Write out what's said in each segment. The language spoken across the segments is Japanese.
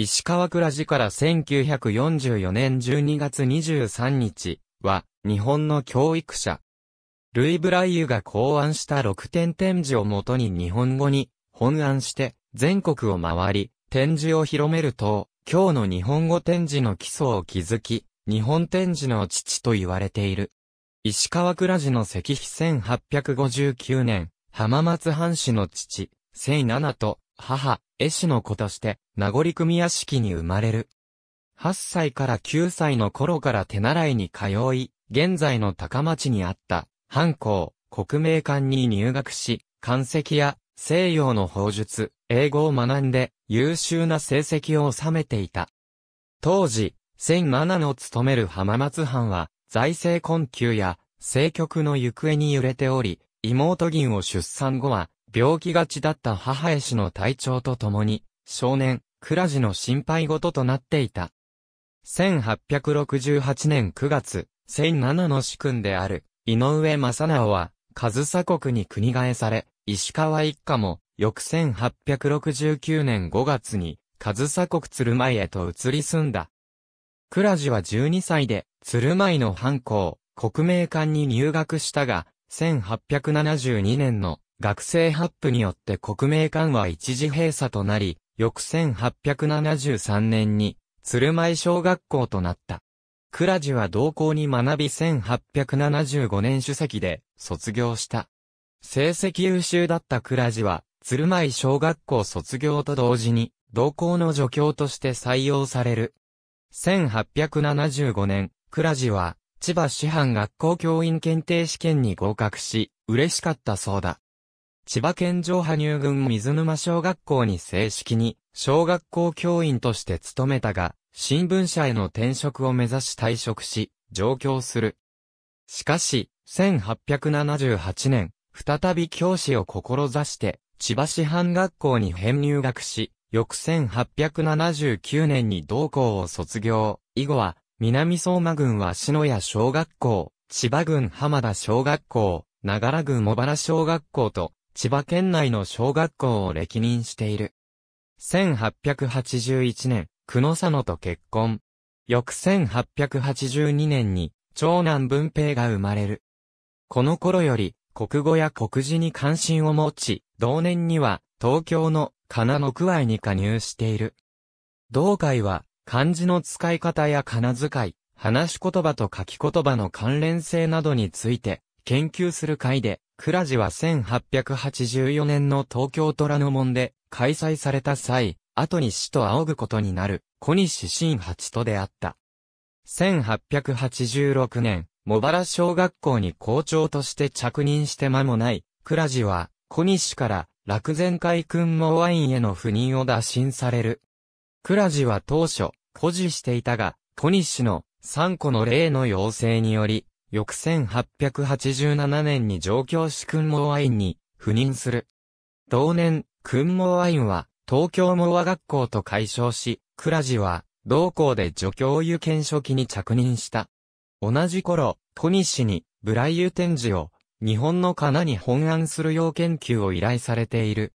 石川倉寺から1944年12月23日は、日本の教育者。ルイ・ブライユが考案した6点展示をもとに日本語に本案して全国を回り展示を広めると、今日の日本語展示の基礎を築き、日本展示の父と言われている。石川倉寺の石碑1859年、浜松藩士の父、聖七と母、絵師の子として、名残組屋敷に生まれる。8歳から9歳の頃から手習いに通い、現在の高町にあった、藩校、国名館に入学し、漢石や西洋の法術、英語を学んで優秀な成績を収めていた。当時、千七の務める浜松藩は、財政困窮や政局の行方に揺れており、妹銀を出産後は、病気がちだった母絵師の体調とともに、少年、倉地の心配事となっていた。1868年9月、1007の主君である、井上正直は、上総国に国替えされ、石川一家も、翌1869年5月に、上総国鶴舞へと移り住んだ。倉地は12歳で、鶴舞の藩校、国名館に入学したが、1872年の学生発布によって国名館は一時閉鎖となり、翌1873年に、鶴舞小学校となった。倉地は同校に学び1875年主席で卒業した。成績優秀だった倉地は、鶴舞小学校卒業と同時に、同校の助教として採用される。1875年、倉地は、千葉師範学校教員検定試験に合格し、嬉しかったそうだ。千葉県上波入群水沼小学校に正式に小学校教員として勤めたが、新聞社への転職を目指し退職し、上京する。しかし、1878年、再び教師を志して、千葉市藩学校に編入学し、翌1879年に同校を卒業。以後は、南相馬郡は篠谷小学校、千葉郡浜田小学校、長良郡茂原小学校と、千葉県内の小学校を歴任している。1881年、久野佐野と結婚。翌1882年に、長男文平が生まれる。この頃より、国語や国字に関心を持ち、同年には、東京の、金の区合に加入している。同会は、漢字の使い方や金遣い、話し言葉と書き言葉の関連性などについて、研究する会で、倉寺は1884年の東京虎ノ門で開催された際、後に死と仰ぐことになる小西新八と出会った。1886年、茂原小学校に校長として着任して間もない、倉寺は小西から楽前会君もワインへの赴任を打診される。倉寺は当初、誇示していたが、小西の3個の例の要請により、翌1887年に上京し君網アインに赴任する。同年、君網アインは東京網和学校と改称し、倉地は同校で助教諭検書記に着任した。同じ頃、小西にブライユ展示を日本の金に本案する要研究を依頼されている。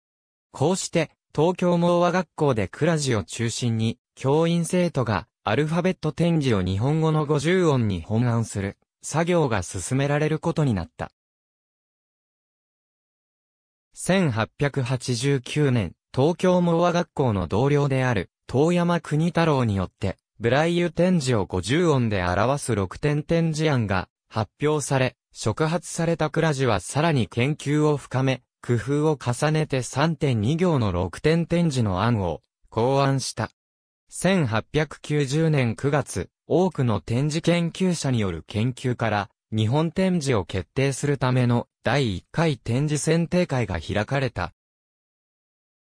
こうして、東京網和学校で倉地を中心に、教員生徒がアルファベット展示を日本語の50音に本案する。作業が進められることになった。1889年、東京盲和学校の同僚である、遠山国太郎によって、ブライユ展示を50音で表す6点展示案が発表され、触発されたクラジはさらに研究を深め、工夫を重ねて3.2行の6点展示の案を考案した。1890年9月、多くの展示研究者による研究から、日本展示を決定するための第1回展示選定会が開かれた。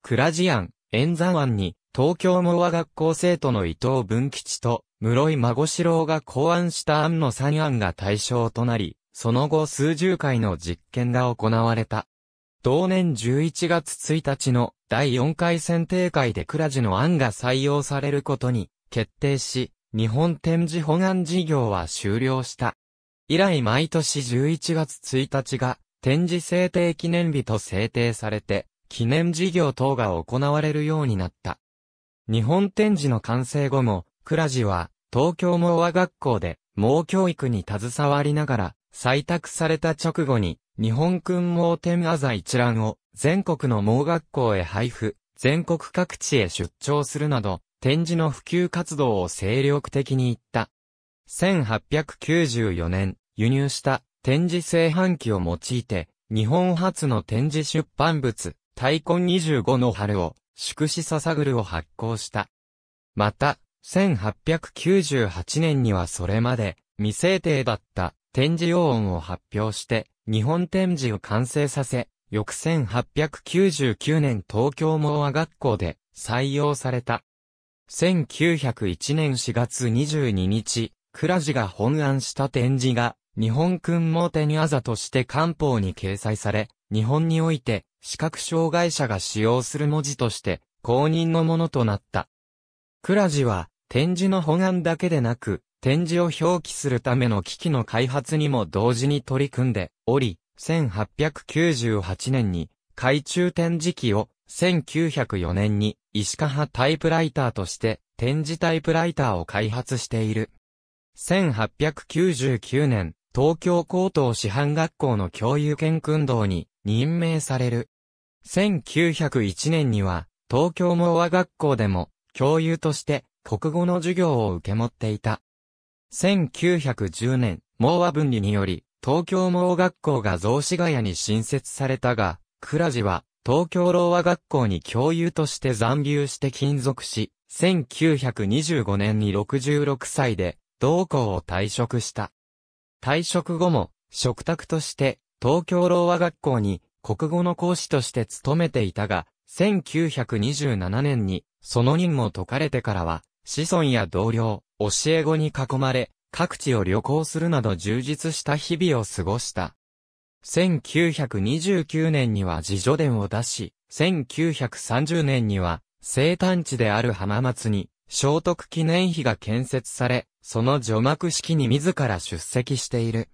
クラジアン、円山湾に、東京も和学校生徒の伊藤文吉と、室井孫志郎が考案した案の3案が対象となり、その後数十回の実験が行われた。同年11月1日の第4回選定会でクラジの案が採用されることに決定し、日本展示保管事業は終了した。以来毎年11月1日が展示制定記念日と制定されて、記念事業等が行われるようになった。日本展示の完成後も、倉地は東京盲和学校で盲教育に携わりながら、採択された直後に日本訓盲展あざ一覧を全国の盲学校へ配布、全国各地へ出張するなど、展示の普及活動を精力的に行った。1894年、輸入した展示製版機を用いて、日本初の展示出版物、大根25の春を、祝詞ささぐるを発行した。また、1898年にはそれまで未制定だった展示用音を発表して日本展示を完成させ、翌1899年東京モア学校で採用された。1901年4月22日、倉地が本案した展示が、日本君も手にあざとして漢方に掲載され、日本において、視覚障害者が使用する文字として、公認のものとなった。倉地は、展示の本案だけでなく、展示を表記するための機器の開発にも同時に取り組んでおり、1898年に、海中展示機を、1904年に、石川タイプライターとして展示タイプライターを開発している。1899年、東京高等師範学校の教諭研訓道に任命される。1901年には、東京盲和学校でも教諭として国語の授業を受け持っていた。1910年、盲和分離により、東京盲学校が雑司ヶ谷に新設されたが、倉地は東京老和学校に教諭として残留して勤続し、1925年に66歳で、同校を退職した。退職後も、食卓として、東京老和学校に、国語の講師として勤めていたが、1927年に、その任務を解かれてからは、子孫や同僚、教え子に囲まれ、各地を旅行するなど充実した日々を過ごした。1929年には自助伝を出し、1930年には生誕地である浜松に聖徳記念碑が建設され、その除幕式に自ら出席している。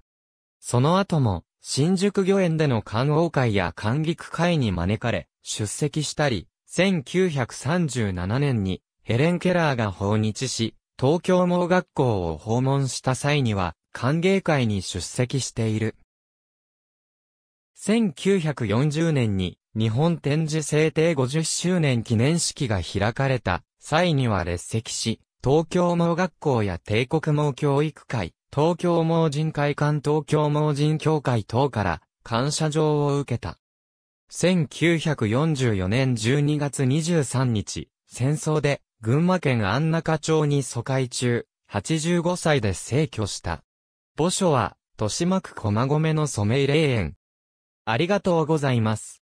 その後も、新宿御苑での観王会や観劇会に招かれ、出席したり、1937年にヘレン・ケラーが訪日し、東京盲学校を訪問した際には、歓迎会に出席している。1940年に日本展示制定50周年記念式が開かれた際には列席し、東京盲学校や帝国盲教育会、東京盲人会館東京盲人協会等から感謝状を受けた。1944年12月23日、戦争で群馬県安中町に疎開中、85歳で逝去した。墓所は、豊島区駒込の染井霊園、ありがとうございます。